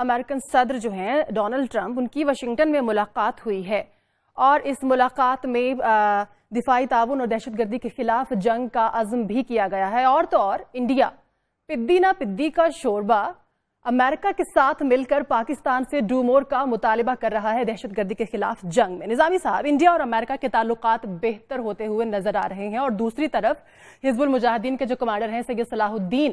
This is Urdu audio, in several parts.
امریکن صدر جو ہیں ڈونلڈ ٹرمپ ان کی واشنگٹن میں ملاقات ہوئی ہے اور اس ملاقات میں دفاعی تعاون اور دہشت گردی کے خلاف جنگ کا عزم بھی کیا گیا ہے اور اور تو انڈیا پدی پدی نہ کا شوربہ امریکہ کے ساتھ مل کر پاکستان سے ڈومور کا مطالبہ کر رہا ہے دہشت گردی کے خلاف جنگ میں نظامی صاحب انڈیا اور امریکہ کے تعلقات بہتر ہوتے ہوئے نظر آ رہے ہیں اور دوسری طرف حزب المجاہدین کے جو کمانڈر ہیں سید صلاح الدین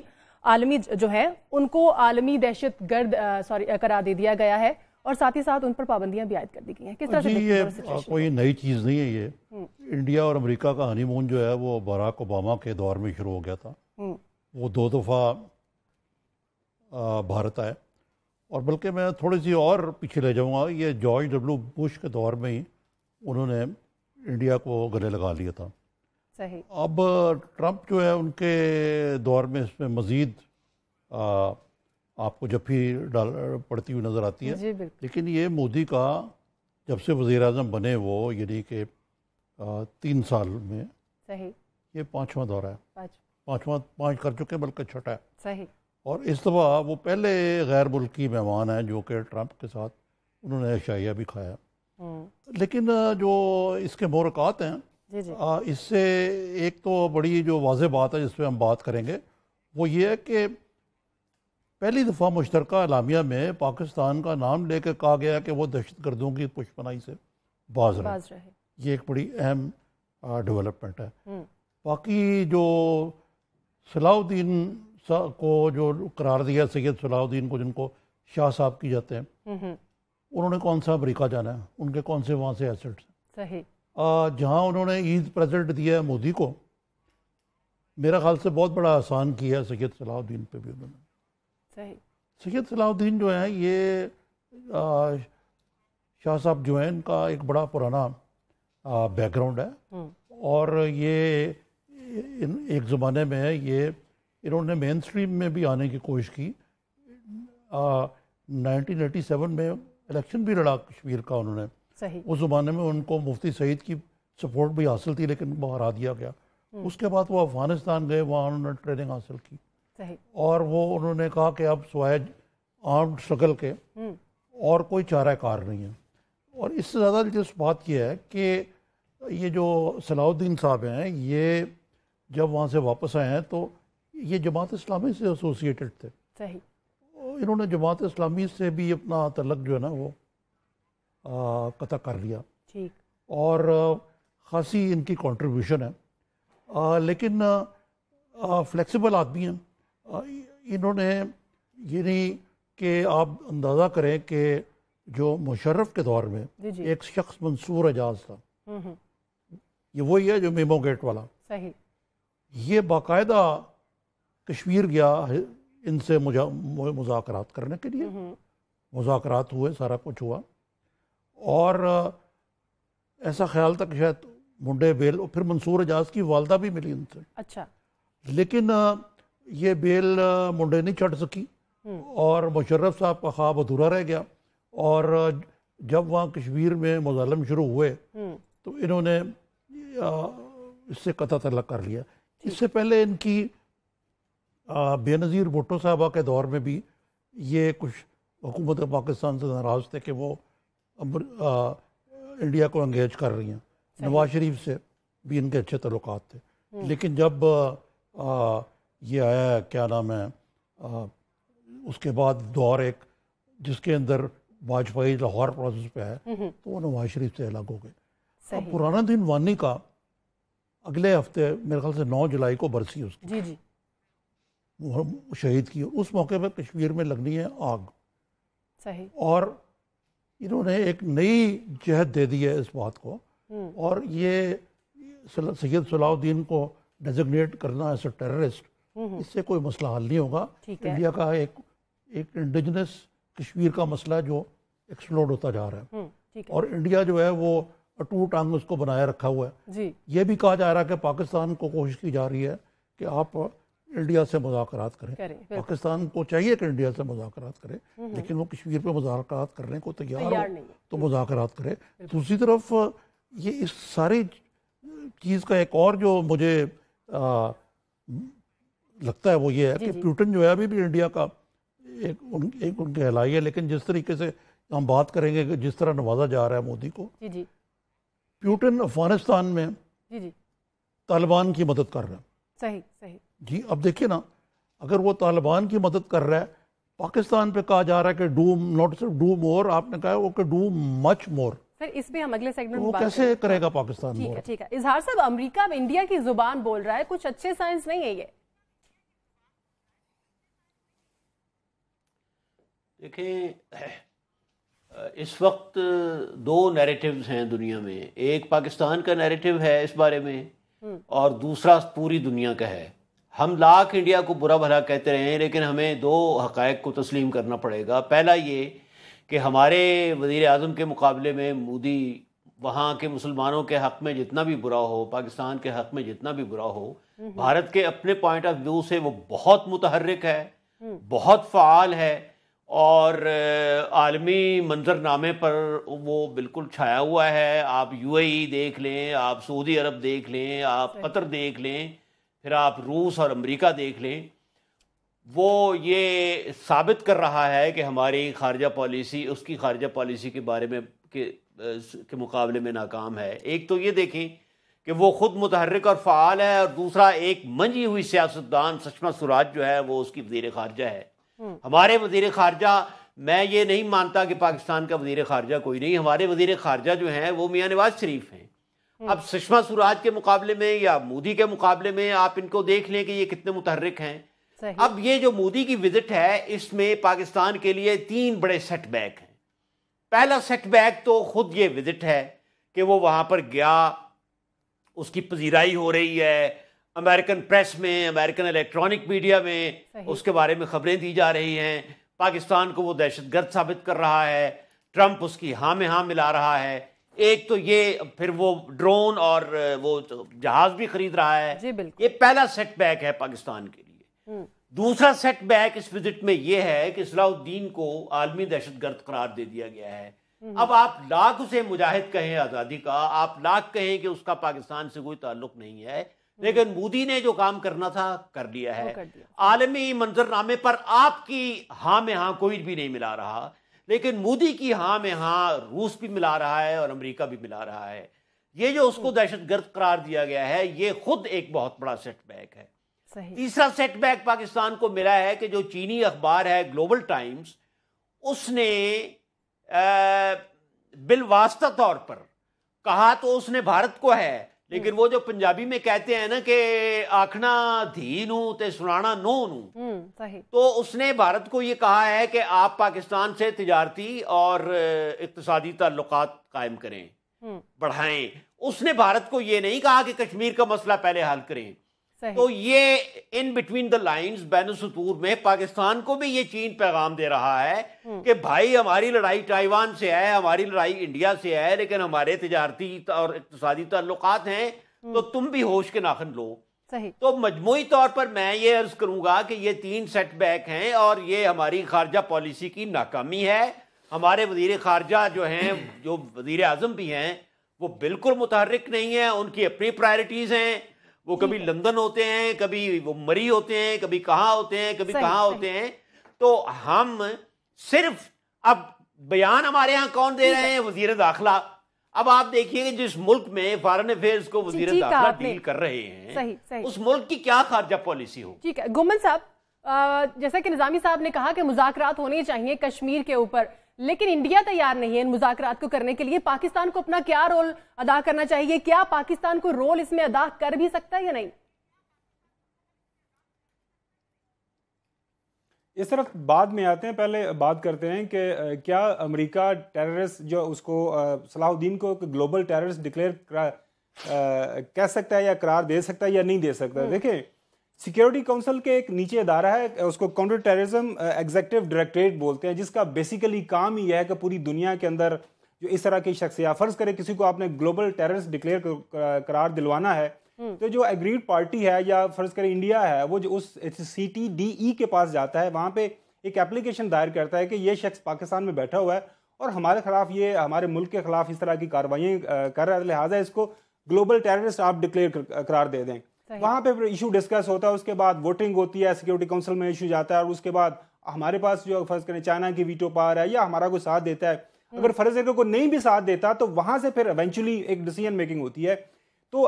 عالمی جو ہے ان کو عالمی دہشت گرد سوری کرا دے دیا گیا ہے اور ساتھ ہی ساتھ ان پر پابندیاں بھی عائد کر دی گئی ہیں کس طرح سے جی، یہ کوئی نئی چیز نہیں ہے یہ انڈیا اور امریکہ کا ہنی مون جو ہے وہ باراک اوباما کے دور میں شروع ہو گیا تھا وہ دو دفعہ بھارت آئے اور بلکہ میں تھوڑی سی اور پیچھے لے جاؤں گا یہ جارج ڈبلو بش کے دور میں ہی انہوں نے انڈیا کو گلے لگا لیا تھا صحیح اب ٹرمپ جو ہے ان کے دور میں اس میں مزید آپ کو جب بھی ڈال پڑتی ہوئی نظر آتی ہے جی، لیکن یہ مودی کا جب سے وزیر اعظم بنے وہ یعنی کہ تین سال میں یہ پانچواں دورہ ہے پانچ کر چکے بلکہ چھٹا صحیح اور اس دفعہ وہ پہلے غیر ملکی مہمان ہیں جو کہ ٹرمپ کے ساتھ انہوں نے اشائیہ بھی کھایا لیکن جو اس کے مورکات ہیں جی، جی۔ اس سے ایک تو بڑی جو واضح بات ہے جس پہ ہم بات کریں گے وہ یہ ہے کہ پہلی دفعہ مشترکہ اعلامیہ میں پاکستان کا نام لے کے کہا گیا کہ وہ دہشت گردوں کی پشپنائی سے باز باز رہے. یہ ایک بڑی اہم ڈیولپمنٹ ہے باقی جو صلاح الدین کو جو قرار دیا سید صلاح الدین کو جن کو شاہ صاحب کی جاتے ہیں انہوں نے کون سا امریکہ جانا ہے ان کے کون سے وہاں سے ایسٹس صحیح جہاں انہوں نے عید پریزنٹ دیا ہے مودی کو میرا خیال سے بہت بڑا آسان کیا ہے سید صلاح الدین پہ بھی انہوں نے صحیح سید صلاح الدین جو ہیں یہ شاہ صاحب جوین کا ایک بڑا پرانا بیک گراؤنڈ ہے اور یہ ایک زمانے میں یہ انہوں نے مین سٹریم میں بھی آنے کی کوشش کی نائنٹین ایٹی سیون میں الیکشن بھی لڑا کشمیر کا انہوں نے صحیح اس زمانے میں ان کو مفتی سعید کی سپورٹ بھی حاصل تھی لیکن وہ آ دیا گیا اس کے بعد وہ افغانستان گئے وہاں انہوں نے ٹریننگ حاصل کی اور وہ انہوں نے کہا کہ اب سوائے آرمڈ اسٹرگل کے اور کوئی چارہ کار نہیں ہے اور اس سے زیادہ دلچسپ بات یہ ہے کہ یہ جو صلاح الدین صاحب ہیں یہ جب وہاں سے واپس آئے ہیں تو یہ جماعت اسلامی سے ایسوسیٹیڈ تھے انہوں نے جماعت اسلامی سے بھی اپنا تعلق جو ہے نا وہ قطع کر لیا اور خاصی ان کی کانٹریبیوشن ہے لیکن فلیکسیبل آدمی ہیں انہوں نے یہ نہیں کہ آپ اندازہ کریں کہ جو مشرف کے دور میں جی، جی۔ ایک شخص منصور اعجاز تھا یہ وہی ہے جو میمو گیٹ والا صحیح یہ باقاعدہ کشمیر گیا ان سے مذاکرات کرنے کے لیے مذاکرات ہوئے سارا کچھ ہوا اور ایسا خیال تھا کہ شاید منڈے بیل اور پھر منصور اجاز کی والدہ بھی ملی ان سے اچھا لیکن یہ بیل منڈے نہیں چھٹ سکی اور مشرف صاحب کا خواب ادھورا رہ گیا اور جب وہاں کشمیر میں مظالم شروع ہوئے تو انہوں نے اس سے قطع تعلق کر لیا اس سے پہلے ان کی بے نظیر بھٹو صاحبہ کے دور میں بھی یہ کچھ حکومت پاکستان سے ناراض تھے کہ وہ انڈیا کو انگیج کر رہی ہیں نواز شریف سے بھی ان کے اچھے تعلقات تھے لیکن جب یہ آیا کیا نام ہے اس کے بعد دور ایک جس کے اندر واجپئی لاہور پروسیس پہ ہے تو وہ نواز شریف سے الگ ہو گئے اب پرانا دن وانی کا اگلے ہفتے میرے خیال سے نو جولائی کو برسی اس کی جی، جی۔ شہید کی اس موقع پہ کشمیر میں لگنی ہے آگ اور انہوں نے ایک نئی جہت دے دی ہے اس بات کو اور یہ سید صلاح الدین کو ڈیزگنیٹ کرنا ایز اے ٹیررسٹ اس سے کوئی مسئلہ حل نہیں ہوگا انڈیا کا ایک ایک انڈیجنس کشمیر کا مسئلہ ہے جو ایکسپلوڈ ہوتا جا رہا ہے اور انڈیا جو ہے وہ اٹو ٹانگ اس کو بنایا رکھا ہوا ہے جی۔ یہ بھی کہا جا رہا ہے کہ پاکستان کو کوشش کی جا رہی ہے کہ آپ انڈیا سے مذاکرات کریں پاکستان کو چاہیے کہ انڈیا سے مذاکرات کریں لیکن وہ کشمیر پہ مذاکرات کرنے کو تیار ہو تو مذاکرات کرے دوسری طرف یہ اس ساری چیز کا ایک اور جو مجھے لگتا ہے وہ یہ ہے جی، کہ جی۔ پیوٹن جو ہے ابھی بھی انڈیا کا ایک ان کے ہلائی ہے لیکن جس طریقے سے ہم بات کریں گے کہ جس طرح نوازا جا رہا ہے مودی کو جی، پیوٹن افغانستان میں طالبان کی مدد کر رہا ہے صحیح صحیح جی اب دیکھیے نا اگر وہ طالبان کی مدد کر رہا ہے پاکستان پہ کہا جا رہا ہے کہ ڈو نوٹ ڈو مور آپ نے کہا وہ کہ ڈو مچ مور اس پہ ہم اگلے سیگمنٹ کیسے کرے گا پاکستان ٹھیک ٹھیک ہے ہے اظہار صاحب امریکہ میں انڈیا کی زبان بول رہا ہے کچھ اچھے سائنس نہیں ہے یہ دیکھیں اس وقت دو نیریٹیوز ہیں دنیا میں ایک پاکستان کا نیریٹو ہے اس بارے میں اور دوسرا پوری دنیا کا ہے ہم لاکھ انڈیا کو برا بھلا کہتے رہے ہیں لیکن ہمیں دو حقائق کو تسلیم کرنا پڑے گا پہلا یہ کہ ہمارے وزیر اعظم کے مقابلے میں مودی وہاں کے مسلمانوں کے حق میں جتنا بھی برا ہو پاکستان کے حق میں جتنا بھی برا ہو بھارت کے اپنے پوائنٹ آف ویو سے وہ بہت متحرک ہے بہت فعال ہے اور عالمی منظر نامے پر وہ بالکل چھایا ہوا ہے آپ یو اے ای دیکھ لیں آپ سعودی عرب دیکھ لیں آپ قطر دیکھ لیں پھر آپ روس اور امریکہ دیکھ لیں وہ یہ ثابت کر رہا ہے کہ ہماری خارجہ پالیسی اس کی خارجہ پالیسی کے بارے میں کے مقابلے میں ناکام ہے ایک تو یہ دیکھیں کہ وہ خود متحرک اور فعال ہے اور دوسرا ایک منجی ہوئی سیاست دان سشما سوراج جو ہے وہ اس کی وزیر خارجہ ہے ہمارے وزیر خارجہ میں یہ نہیں مانتا کہ پاکستان کا وزیر خارجہ کوئی نہیں ہمارے وزیر خارجہ جو ہیں وہ میاں نواز شریف ہیں اب سشما سوراج کے مقابلے میں یا مودی کے مقابلے میں آپ ان کو دیکھ لیں کہ یہ کتنے متحرک ہیں اب یہ جو مودی کی وزٹ ہے اس میں پاکستان کے لیے تین بڑے سیٹ بیک ہیں پہلا سیٹ بیک تو خود یہ وزٹ ہے کہ وہ وہاں پر گیا اس کی پذیرائی ہو رہی ہے امریکن پریس میں امریکن الیکٹرانک میڈیا میں اس کے بارے میں خبریں دی جا رہی ہیں پاکستان کو وہ دہشت گرد ثابت کر رہا ہے ٹرمپ اس کی ہاں میں ہاں ملا رہا ہے ایک تو یہ پھر وہ ڈرون اور وہ جہاز بھی خرید رہا ہے جی، یہ پہلا سیٹ بیک ہے پاکستان کے لیے دوسرا سیٹ بیک اس وزٹ میں یہ ہے کہ صلاح الدین کو عالمی دہشت گرد قرار دے دیا گیا ہے اب آپ لاکھ اسے مجاہد کہیں آزادی کا آپ لاکھ کہیں کہ اس کا پاکستان سے کوئی تعلق نہیں ہے لیکن مودی نے جو کام کرنا تھا کر لیا ہے عالمی منظر نامے پر آپ کی ہاں میں ہاں کوئی بھی نہیں ملا رہا لیکن مودی کی ہاں میں ہاں روس بھی ملا رہا ہے اور امریکہ بھی ملا رہا ہے یہ جو اس کو دہشت گرد قرار دیا گیا ہے یہ خود ایک بہت بڑا سیٹ بیک ہے تیسرا سیٹ بیک پاکستان کو ملا ہے کہ جو چینی اخبار ہے گلوبل ٹائمز اس نے بالواسطہ طور پر کہا تو اس نے بھارت کو ہے لیکن وہ جو پنجابی میں کہتے ہیں نا کہ آخنا دھی نو تے سنانا نو نو تو اس نے بھارت کو یہ کہا ہے کہ آپ پاکستان سے تجارتی اور اقتصادی تعلقات قائم کریں بڑھائیں اس نے بھارت کو یہ نہیں کہا کہ کشمیر کا مسئلہ پہلے حل کریں تو یہ ان بٹوین دا لائنز بین سطور میں پاکستان کو بھی یہ چین پیغام دے رہا ہے کہ بھائی ہماری لڑائی تائیوان سے ہے ہماری لڑائی انڈیا سے ہے لیکن ہمارے تجارتی اور اقتصادی تعلقات ہیں تو تم بھی ہوش کے ناخن لو تو مجموعی طور پر میں یہ عرض کروں گا کہ یہ تین سیٹ بیک ہیں اور یہ ہماری خارجہ پالیسی کی ناکامی ہے ہمارے وزیر خارجہ جو ہیں جو وزیر اعظم بھی ہیں وہ بالکل متحرک نہیں ہیں ان کی اپنی پرائرٹیز ہیں وہ کبھی لندن ہوتے ہیں کبھی وہ مری ہوتے ہیں کبھی کہاں ہوتے ہیں کبھی کہاں ہوتے ہیں تو ہم صرف اب بیان ہمارے کون دے رہے ہیں وزیر داخلہ اب آپ دیکھیے جس ملک میں فارن افیئرز کو جی، وزیر داخلہ ڈیل کر رہے ہیں اس ملک کی کیا خارجہ پالیسی ہو ٹھیک ہے گومن صاحب جیسا کہ نظامی صاحب نے کہا کہ مذاکرات ہونے چاہیے کشمیر کے اوپر لیکن انڈیا تیار نہیں ہے ان مذاکرات کو کرنے کے لیے پاکستان کو اپنا کیا رول ادا کرنا چاہیے کیا پاکستان کو رول اس میں ادا کر بھی سکتا ہے یا نہیں اس طرف بعد میں آتے ہیں پہلے بات کرتے ہیں کہ کیا امریکہ ٹیررس جو اس کو صلاح الدین کو گلوبل ٹیررس ڈکلیئر کہہ سکتا ہے یا قرار دے سکتا ہے یا نہیں دے سکتا دیکھیں سیکیورٹی کونسل کے ایک نیچے ادارہ ہے اس کو کاؤنٹر ٹیررزم ایگزیکٹو ڈائریکٹریٹ بولتے ہیں جس کا بیسیکلی کام یہ ہے کہ پوری دنیا کے اندر جو اس طرح کی شخص یا فرض کرے کسی کو آپ نے گلوبل ٹیررس ڈکلیئر قرار دلوانا ہے تو جو ایگریڈ پارٹی ہے یا فرض کرے انڈیا ہے وہ جو اس سی ٹی ڈی ای کے پاس جاتا ہے وہاں پہ ایک اپلیکیشن دائر کرتا ہے کہ یہ شخص پاکستان میں بیٹھا ہوا ہے اور ہمارے خلاف یہ ہمارے ملک کے خلاف اس طرح کی کاروائیں uh, کر رہا ہے لہٰذا اس کو گلوبل ٹیررسٹ آپ ڈکلیئر قرار دے دیں وہاں پہ ایشو ڈسکس ہوتا ہے اس کے بعد ووٹنگ ہوتی ہے سیکیورٹی کونسل میں ایشو جاتا ہے اور اس کے بعد ہمارے پاس جو فرض کریں چائنا کی ویٹو پاور ہے یا ہمارا کوئی ساتھ دیتا ہے ہاں۔ اگر فرض کہ کوئی نہیں بھی ساتھ دیتا تو تو وہاں سے پھر ایونچولی ایک ڈیسیجن میکنگ ہوتی ہے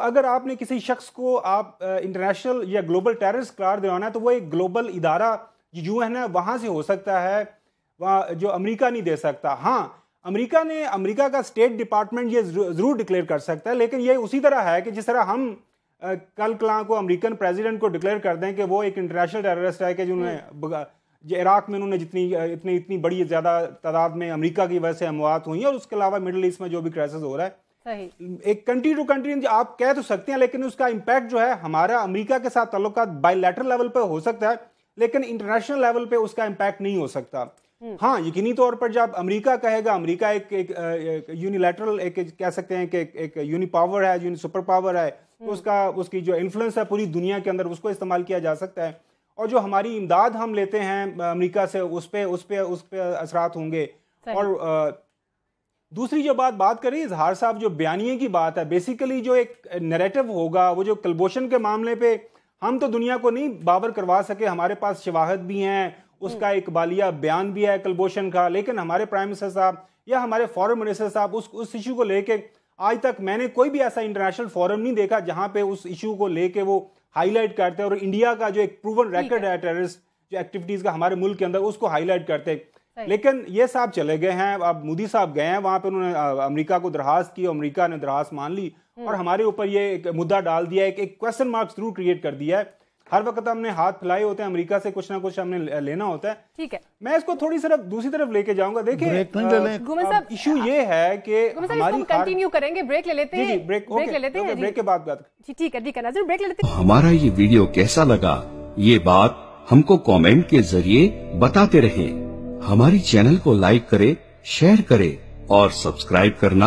اگر آپ نے کسی شخص کو آپ انٹرنیشنل یا گلوبل ٹیررس قرار دلانا ہے تو وہ ایک گلوبل ادارہ جو ہے وہاں سے ہو سکتا ہے جو امریکہ نہیں دے سکتا ہاں امریکہ نے امریکہ کا اسٹیٹ ڈپارٹمنٹ یہ ضرور ڈکلیئر کر سکتا ہے لیکن یہ اسی طرح ہے کہ جس طرح ہم کل کلاں کو امریکن پریزیڈنٹ کو ڈکلیئر کر دیں کہ وہ ایک انٹرنیشنل ٹیررسٹ ہے کہ نے عراق میں انہوں نے جتنی اتنی اتنی بڑی زیادہ تعداد میں امریکہ کی وجہ سے اموات ہوئی ہیں اور اس کے علاوہ مڈل ایسٹ میں جو بھی کرائسس ہو رہا ہے ایک کنٹری ٹو کنٹری آپ کہہ تو سکتے ہیں لیکن اس کا امپیکٹ جو ہے ہمارا امریکہ کے ساتھ تعلقات بائی لیٹر لیول پہ ہو سکتا ہے لیکن انٹرنیشنل لیول پہ اس کا امپیکٹ نہیں ہو سکتا ہاں یقینی طور پر جب امریکہ کہے گا امریکہ ایک یونی یونیلیٹرل ایک کہہ سکتے ہیں کہ ایک یونی پاور ہے یونی سپر پاور ہے اس کا اس کی جو انفلوئنس ہے پوری دنیا کے اندر اس کو استعمال کیا جا سکتا ہے اور جو ہماری امداد ہم لیتے ہیں امریکہ سے اس اس اس پہ پہ پہ اثرات ہوں گے اور دوسری جو بات بات ہے اظہار صاحب جو بیانیے کی بات ہے بیسیکلی جو ایک نریٹو ہوگا وہ جو کلبوشن کے معاملے پہ ہم تو دنیا کو نہیں بابر کروا سکے ہمارے پاس شواہد بھی ہیں اس کا ایک بیان بھی ہے کلبوشن کا لیکن ہمارے پرائم منسٹر صاحب یا ہمارے فارن منسٹر صاحب اس اس ایشو کو لے کے آج تک میں نے کوئی بھی ایسا انٹرنیشنل فورم نہیں دیکھا جہاں پہ اس ایشو کو لے کے ہائی لائٹ کرتے ہیں اور انڈیا کا جو ایک پروون ہے ٹیررسٹ جو ایکٹیویٹیز کا ہمارے ملک کے اندر اس کو ہائی لائٹ کرتے لیکن یہ صاحب چلے گئے ہیں اب مودی صاحب گئے ہیں وہاں پہ انہوں نے امریکہ کو درخواست کی اور امریکہ نے درخواست مان لی اور ہمارے اوپر یہ مدعا ڈال دیا ایک کوشچن مارکس ضرور کریٹ کر دیا ہے ہر وقت ہم نے ہاتھ پھیلائی ہوتے ہیں امریکہ سے کچھ نہ کچھ ہم نے لینا ہوتا ہے ٹھیک ہے میں اس کو تھوڑی طرف دوسری طرف لے کے جاؤں گا دیکھیں ایشو یہ ہے کہ ہماری کنٹینیو کریں گے بریک لے لیتے جی، جی، ہیں ہیں بریک بریک لے لیتے جی۔ کے بعد بات ٹھیک ہے ناظر بریک لے لیتے ہیں ہمارا یہ ویڈیو کیسا لگا یہ بات ہم کو کومنٹ کے ذریعے بتاتے رہیں ہماری چینل کو لائک کرے شیئر کرے اور سبسکرائب کرنا